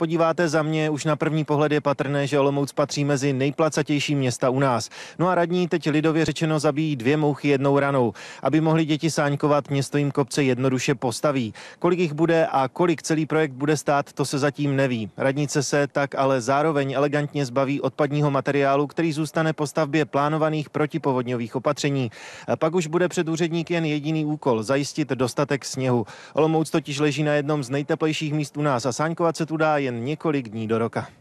podíváte za mě, už na první pohled je patrné, že Olomouc patří mezi nejplacatější města u nás. No a radní teď lidově řečeno zabíjí dvě mouchy jednou ranou. Aby mohli děti sáňkovat, město jim kopce jednoduše postaví. Kolik jich bude a kolik celý projekt bude stát, to se zatím neví. Radnice se tak ale zároveň elegantně zbaví odpadního materiálu, který zůstane po stavbě plánovaných protipovodňových opatření. Pak už bude před úředník jen jediný úkol zajistit dostatek sněhu. Olomouc totiž leží na jednom z nejteplejších míst u nás a sáňkovat se tu dá jen jen několik dní do roka.